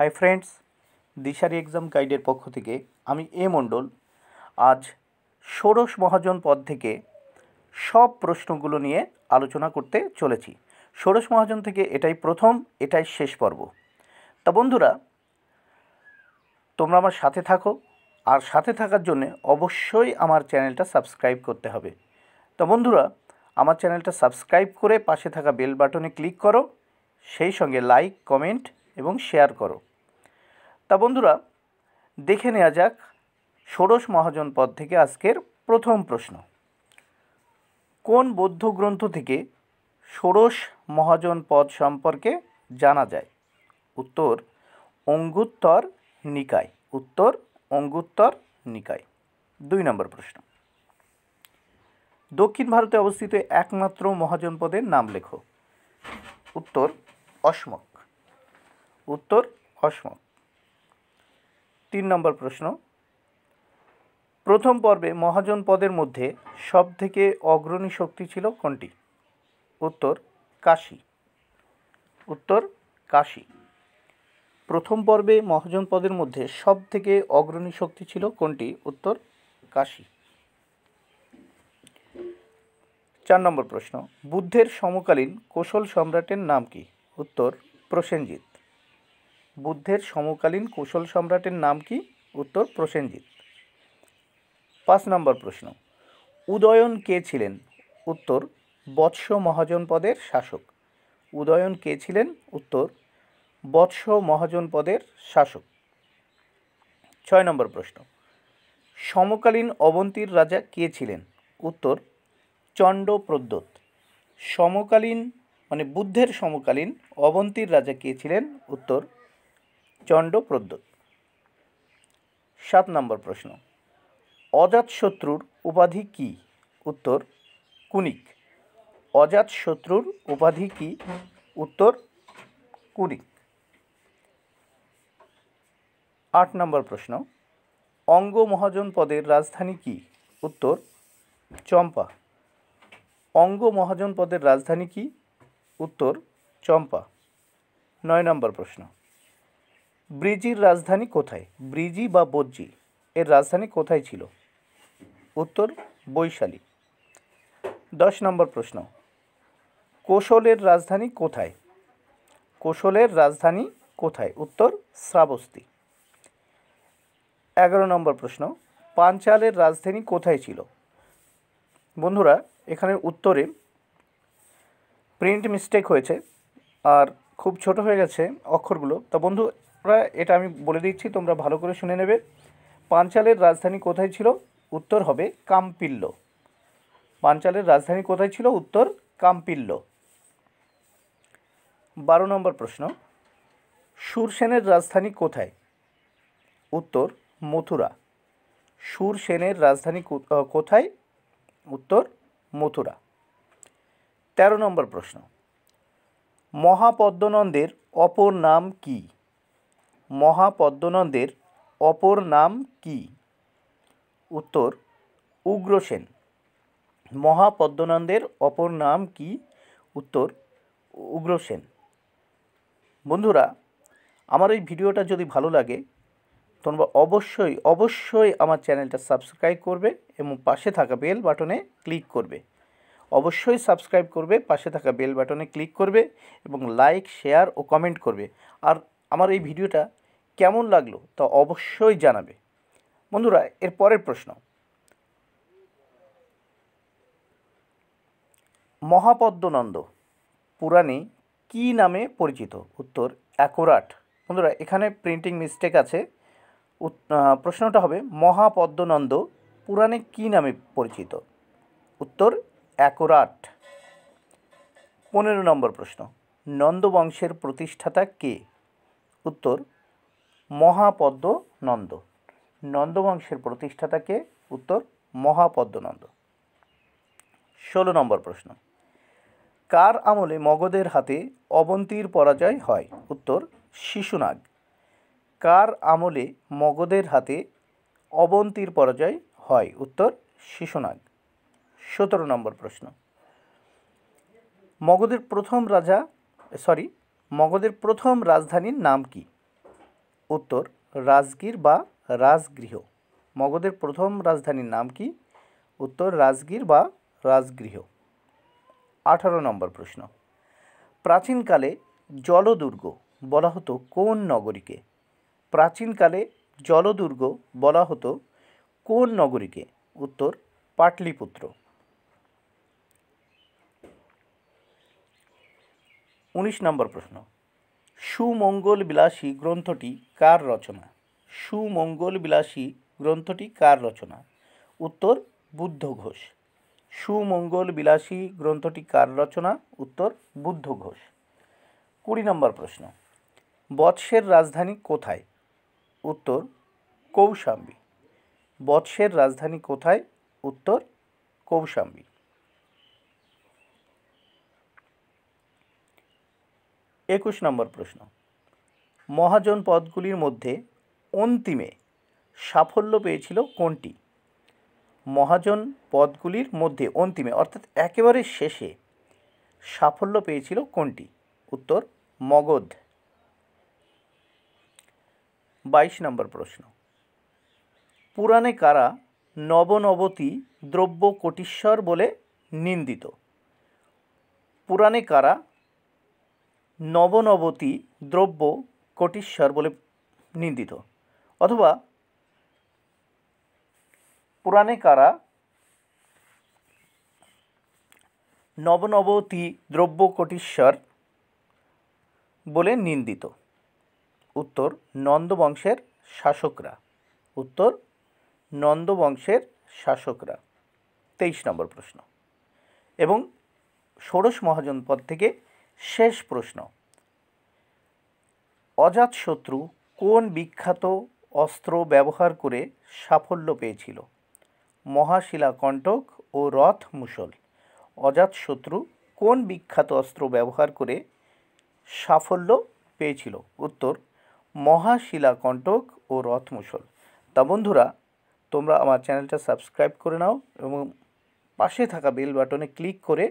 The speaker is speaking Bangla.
হাই ফ্রেন্ডস দিশারি এক্সাম গাইডের পক্ষ থেকে আমি এ মণ্ডল আজ ষোড়শ মহাজন পদ থেকে সব প্রশ্নগুলো নিয়ে আলোচনা করতে চলেছি ষোড়শ মহাজন থেকে এটাই প্রথম এটাই শেষ পর্ব তা বন্ধুরা তোমরা আমার সাথে থাকো আর সাথে থাকার জন্যে অবশ্যই আমার চ্যানেলটা সাবস্ক্রাইব করতে হবে তো বন্ধুরা আমার চ্যানেলটা সাবস্ক্রাইব করে পাশে থাকা বেল বাটনে ক্লিক করো সেই সঙ্গে লাইক কমেন্ট এবং শেয়ার করো তা বন্ধুরা দেখে নেওয়া যাক ষোড়শ মহাজন পদ থেকে আজকের প্রথম প্রশ্ন কোন বৌদ্ধ গ্রন্থ থেকে ষোড়শ মহাজন পদ সম্পর্কে জানা যায় উত্তর অঙ্গুত্তর নিকায় উত্তর অঙ্গুত্তর নিকায় দুই নম্বর প্রশ্ন দক্ষিণ ভারতে অবস্থিত একমাত্র মহাজনপদের নাম লেখো উত্তর অসমক উত্তর অসম তিন নম্বর প্রশ্ন প্রথম পর্বে মহাজন পদের মধ্যে সবথেকে অগ্রণী শক্তি ছিল কোনটি উত্তর কাশী উত্তর কাশী প্রথম পর্বে মহাজন পদের মধ্যে সবথেকে অগ্রণী শক্তি ছিল কোনটি উত্তর কাশী চার নম্বর প্রশ্ন বুদ্ধের সমকালীন কোশল সম্রাটের নাম কি উত্তর প্রসেনজিৎ বুদ্ধের সমকালীন কৌশল সম্রাটের নাম কি উত্তর প্রসেনজিৎ পাঁচ নম্বর প্রশ্ন উদয়ন কে ছিলেন উত্তর বৎস মহাজনপদের শাসক উদয়ন কে ছিলেন উত্তর বৎস মহাজনপদের শাসক ছয় নম্বর প্রশ্ন সমকালীন অবন্তীর রাজা কে ছিলেন উত্তর চণ্ড প্রদ্যোত সমকালীন মানে বুদ্ধের সমকালীন অবন্তীর রাজা কে ছিলেন উত্তর চণ্ড প্রদ্যোত সাত নম্বর প্রশ্ন অজাতশত্রুর উপাধি কি উত্তর কুনিক অজাতশত্রুর উপাধি কি উত্তর কুনিক আট নম্বর প্রশ্ন অঙ্গ মহাজন পদের রাজধানী কি উত্তর চম্পা অঙ্গ মহাজন পদের রাজধানী কি উত্তর চম্পা নয় নম্বর প্রশ্ন ব্রিজির রাজধানী কোথায় ব্রিজি বা বজ্জি এর রাজধানী কোথায় ছিল উত্তর বৈশালী দশ নম্বর প্রশ্ন কোশলের রাজধানী কোথায় কোশলের রাজধানী কোথায় উত্তর শ্রাবস্তি এগারো নম্বর প্রশ্ন পাঞ্চালের রাজধানী কোথায় ছিল বন্ধুরা এখানের উত্তরে প্রিন্ট মিস্টেক হয়েছে আর খুব ছোট হয়ে গেছে অক্ষরগুলো তা বন্ধু তোমরা এটা আমি বলে দিচ্ছি তোমরা ভালো করে শুনে নেবে পাঞ্চালের রাজধানী কোথায় ছিল উত্তর হবে কাম্পিল্ল পাঞ্চালের রাজধানী কোথায় ছিল উত্তর কাম্পিল্ল বারো নম্বর প্রশ্ন সুরসেনের রাজধানী কোথায় উত্তর মথুরা সুরসেনের রাজধানী কোথায় উত্তর মথুরা তেরো নম্বর প্রশ্ন মহাপদ্মনন্দের অপর নাম কী মহাপদ্মনন্দের অপর নাম কী উত্তর উগ্রসেন মহাপদ্মনন্দের অপর নাম কি উত্তর উগ্রসেন বন্ধুরা আমার এই ভিডিওটা যদি ভালো লাগে তোমরা অবশ্যই অবশ্যই আমার চ্যানেলটা সাবস্ক্রাইব করবে এবং পাশে থাকা বেল বাটনে ক্লিক করবে অবশ্যই সাবস্ক্রাইব করবে পাশে থাকা বেল বাটনে ক্লিক করবে এবং লাইক শেয়ার ও কমেন্ট করবে আর আমার এই ভিডিওটা কেমন লাগলো তা অবশ্যই জানাবে বন্ধুরা এর পরের প্রশ্ন মহাপদ্মনন্দ পুরাণে কি নামে পরিচিত উত্তর অ্যাকোরাট বন্ধুরা এখানে প্রিন্টিং মিস্টেক আছে প্রশ্নটা হবে মহাপদ্মনন্দ পুরাণে কি নামে পরিচিত উত্তর অ্যাকোরাট পনেরো নম্বর প্রশ্ন নন্দবংশের প্রতিষ্ঠাতা কে উত্তর মহাপদ্ম নন্দ নন্দবংশের প্রতিষ্ঠাতাকে উত্তর মহাপদ্মনন্দ ষোলো নম্বর প্রশ্ন কার আমলে মগধের হাতে অবন্তীর পরাজয় হয় উত্তর শিশুনাগ কার আমলে মগধের হাতে অবন্তীর পরাজয় হয় উত্তর শিশুনাগ সতেরো নম্বর প্রশ্ন মগধের প্রথম রাজা সরি মগধের প্রথম রাজধানীর নাম কি উত্তর রাজগীর বা রাজগৃহ মগধের প্রথম রাজধানীর নাম কি উত্তর রাজগীর বা রাজগৃহ আঠারো নম্বর প্রশ্ন প্রাচীনকালে জলদুর্গ বলা হতো কোন নগরীকে প্রাচীনকালে জলদুর্গ বলা হতো কোন নগরীকে উত্তর পাটলিপুত্র উনিশ নম্বর প্রশ্ন সুমঙ্গল বিলাসী গ্রন্থটি কার রচনা সুমঙ্গল বিলাসী গ্রন্থটি কার রচনা উত্তর বুদ্ধ ঘোষ সুমঙ্গল বিলাসী গ্রন্থটি কার রচনা উত্তর বুদ্ধ ঘোষ কুড়ি নম্বর প্রশ্ন বৎসের রাজধানী কোথায় উত্তর কৌশাম্বী বৎসের রাজধানী কোথায় উত্তর কৌশাম্বী একুশ নম্বর প্রশ্ন মহাজন পদগুলির মধ্যে অন্তিমে সাফল্য পেয়েছিল কোনটি মহাজন পদগুলির মধ্যে অন্তিমে অর্থাৎ একেবারে শেষে সাফল্য পেয়েছিল কোনটি উত্তর মগধ বাইশ নম্বর প্রশ্ন পুরাণে কারা নবনবতী দ্রব্য কোটিশ্বর বলে নিন্দিত পুরাণে কারা নবনবতী দ্রব্য কোটিশ্বর বলে নিন্দিত অথবা পুরাণে কারা নবনবতী দ্রব্য কোটিশ্বর বলে নিন্দিত উত্তর নন্দবংশের শাসকরা উত্তর নন্দবংশের শাসকরা তেইশ নম্বর প্রশ্ন এবং ষোড়শ মহাজনপদ থেকে শেষ প্রশ্ন অজাতশত্রু কোন বিখ্যাত অস্ত্র ব্যবহার করে সাফল্য পেয়েছিল মহাশিলা কণ্টক ও রথ মুসল অজাতশত্রু কোন বিখ্যাত অস্ত্র ব্যবহার করে সাফল্য পেয়েছিল উত্তর মহাশিলা কণ্টক ও রথ মুসল তা বন্ধুরা তোমরা আমার চ্যানেলটা সাবস্ক্রাইব করে নাও এবং পাশে থাকা বেল বাটনে ক্লিক করে